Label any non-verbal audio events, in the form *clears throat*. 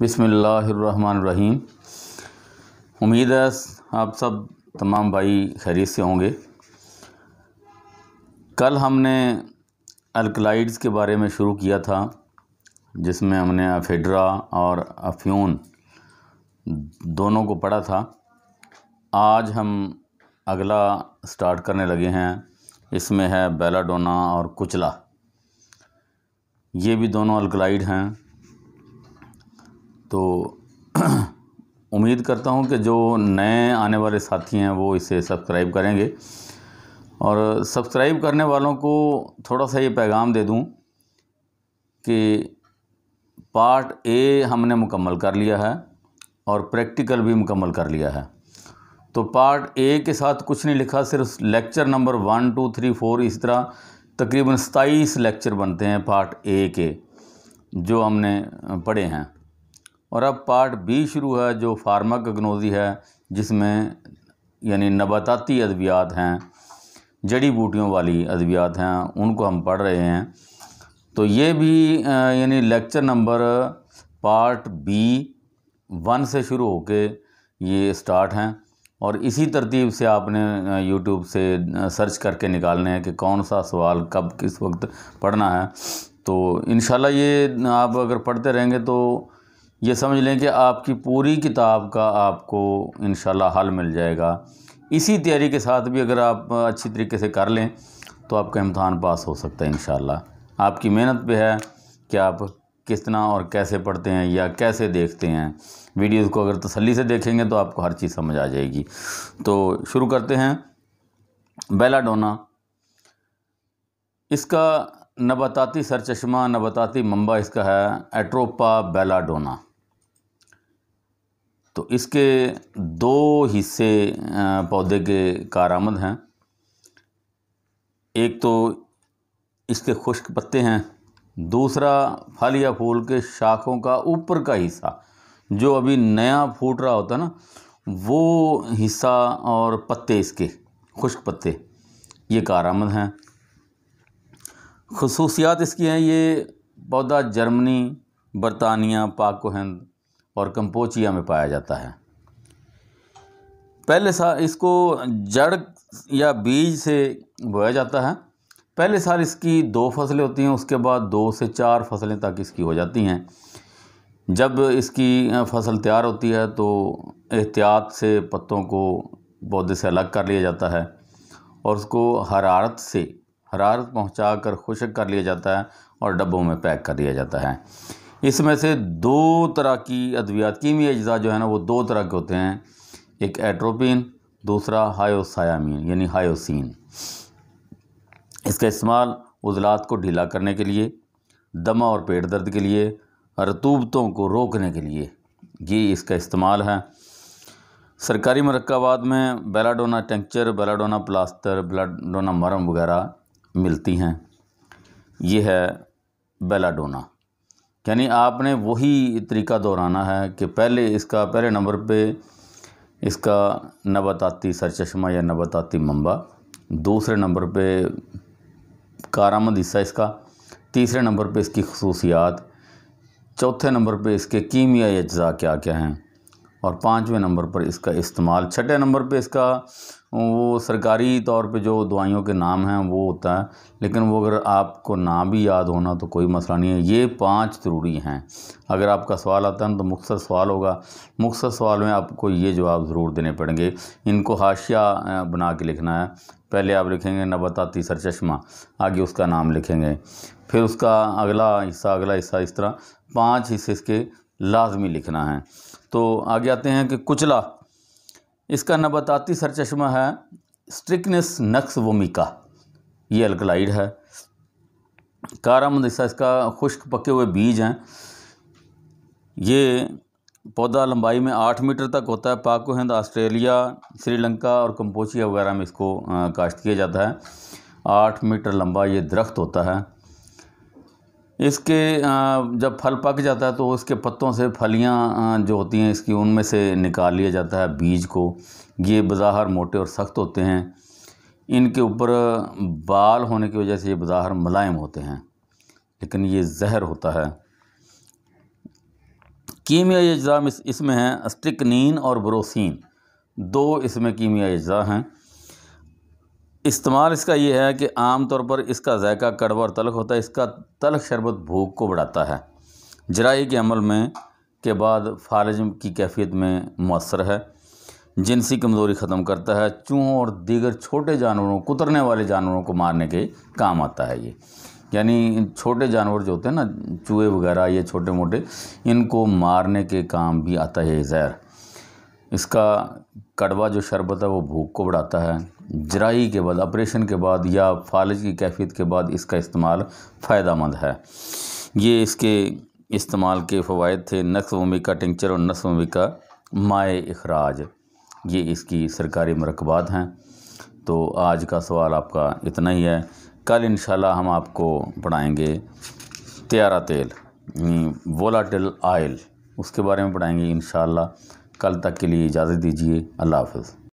बिसमीम उम्मीद है आप सब तमाम भाई खैरियत से होंगे कल हमने अल्कलाइड्स के बारे में शुरू किया था जिसमें हमने अफेड्रा और अफ्यून दोनों को पढ़ा था आज हम अगला स्टार्ट करने लगे हैं इसमें है बेलाडोना और कुचला ये भी दोनों अल्कलाइड हैं तो *clears throat* उम्मीद करता हूँ कि जो नए आने वाले साथी हैं वो इसे सब्सक्राइब करेंगे और सब्सक्राइब करने वालों को थोड़ा सा ये पैगाम दे दूँ कि पार्ट ए हमने मुकम्मल कर लिया है और प्रैक्टिकल भी मुकम्मल कर लिया है तो पार्ट ए के साथ कुछ नहीं लिखा सिर्फ lecture number one two three four इस तरह तकरीबन सताईस लेक्चर बनते हैं पार्ट ए के जो हमने पढ़े हैं और अब पार्ट बी शुरू है जो फार्माकग्नोजी है जिसमें यानी नबाताती अद्वियात हैं जड़ी बूटियों वाली अद्वियात हैं उनको हम पढ़ रहे हैं तो ये भी यानी lecture number part B one से शुरू होके ये स्टार्ट हैं और इसी तरतीब से आपने यूट्यूब से सर्च करके निकालने हैं कि कौन सा सवाल कब किस वक्त पढ़ना है तो इन ये आप अगर पढ़ते रहेंगे तो ये समझ लें कि आपकी पूरी किताब का आपको इन हल मिल जाएगा इसी तैयारी के साथ भी अगर आप अच्छी तरीके से कर लें तो आपका इम्तहान पास हो सकता है इन आपकी मेहनत पे है कि आप किस तरह और कैसे पढ़ते हैं या कैसे देखते हैं वीडियोज़ को अगर तसली से देखेंगे तो आपको हर चीज़ समझ आ जाएगी तो शुरू करते हैं बेलाडोना इसका नबाताती सरचश्मा नबाताती मंबा इसका है एट्रोपा बेलाडोना तो इसके दो हिस्से पौधे के कारामद हैं एक तो इसके खुश्क पत्ते हैं दूसरा फल या फूल के शाखों का ऊपर का हिस्सा जो अभी नया फूट रहा होता है ना वो हिस्सा और पत्ते इसके खुश्क पत्ते ये कारामद हैं खसूसियात इसकी हैं ये पौधा जर्मनी बरतानिया पाक हिंद और कंपोचिया में पाया जाता है पहले साल इसको जड़ या बीज से बोया जाता है पहले साल इसकी दो फसलें होती हैं उसके बाद दो से चार फसलें तक इसकी हो जाती हैं जब इसकी फसल तैयार होती है तो एहतियात से पत्तों को पौधे से अलग कर लिया जाता है और उसको हरारत से हरारत पहुंचाकर कर खुशक कर लिया जाता है और डब्बों में पैक कर लिया जाता है इसमें से दो तरह की अद्वियात कीमी अज्जा जो है ना वो दो तरह के होते हैं एक एट्रोपिन दूसरा हायोसायामीन यानी हायोसिन इसका इस्तेमाल उजलात को ढीला करने के लिए दमा और पेट दर्द के लिए रतूबतों को रोकने के लिए ये इसका इस्तेमाल है सरकारी मरक्बाद में belladonna tincture belladonna plaster belladonna मरम वगैरह मिलती हैं ये है बेलाडोना यानी आपने वही तरीका दोहराना है कि पहले इसका पहले नंबर पे इसका नबाताती सरचश्मा या नबाताती मम्बा दूसरे नंबर पे कारामद हिस्सा इसका तीसरे नंबर पे इसकी खसूसियात चौथे नंबर पे इसके कीमिया अज्जा क्या क्या हैं और पाँचवें नंबर पर इसका इस्तेमाल छठे नंबर पे इसका वो सरकारी तौर पे जो दवाइयों के नाम हैं वो होता है लेकिन वो अगर आपको ना भी याद होना तो कोई मसला नहीं है ये पांच ज़रूरी हैं अगर आपका सवाल आता है तो मुख्तर सवाल होगा मुख्तर सवाल में आपको ये जवाब ज़रूर देने पड़ेंगे इनको हाशिया बना के लिखना है पहले आप लिखेंगे नबताती चश्मा आगे उसका नाम लिखेंगे फिर उसका अगला हिस्सा अगला हिस्सा इस तरह पाँच हिस्से इसके लाजमी लिखना है तो आगे आते हैं कि कुचला इसका नबाताती सरचश्मा है स्ट्रिकनेस नक्स वोमिका ये अल्कलाइड है कारामंद हिस्सा इसका खुश्क पके हुए बीज हैं ये पौधा लंबाई में आठ मीटर तक होता है पाको हिंद ऑस्ट्रेलिया श्रीलंका और कंपोचिया वगैरह में इसको काश्त किया जाता है आठ मीटर लंबा ये दरख्त होता है इसके जब फल पक जाता है तो उसके पत्तों से फलियां जो होती हैं इसकी उनमें से निकाल लिया जाता है बीज को ये बाज़ाहर मोटे और सख्त होते हैं इनके ऊपर बाल होने की वजह से ये बाज़ाहर मुलायम होते हैं लेकिन ये जहर होता है कीमियाई अज्जा इसमें हैं अस्टिकनिन और ब्रोसिन दो इसमें कीमियाई अज्जा हैं इस्तेमाल इसका ये है कि आम तौर पर इसका जायका कड़वा और तलख होता है इसका तलख शरबत भूख को बढ़ाता है जराई के अमल में के बाद फालज की कैफियत में मौसर है जिनसी कमज़ोरी ख़त्म करता है चूहों और दीगर छोटे जानवरों कुतरने वाले जानवरों को मारने के काम आता है ये यानी छोटे जानवर जो होते हैं ना चूहे वगैरह ये छोटे मोटे इनको मारने के काम भी आता है ये जहर इसका कड़वा जो शरबत है वो भूख को बढ़ाता है जराई के बाद ऑपरेशन के बाद या फालज की कैफियत के बाद इसका इस्तेमाल फ़ायदा मंद है ये इसके इस्तेमाल के फ़वाद थे नक्स वमी का टिंचर और नक्स वमी का माए अखराज ये इसकी सरकारी मरकबात हैं तो आज का सवाल आपका इतना ही है कल इन हम आपको पढ़ाएँगे त्यारा तेल वोलाटिल आयल उसके बारे में पढ़ाएंगे इन कल तक के लिए इजाज़त दीजिए अल्लाह हाफ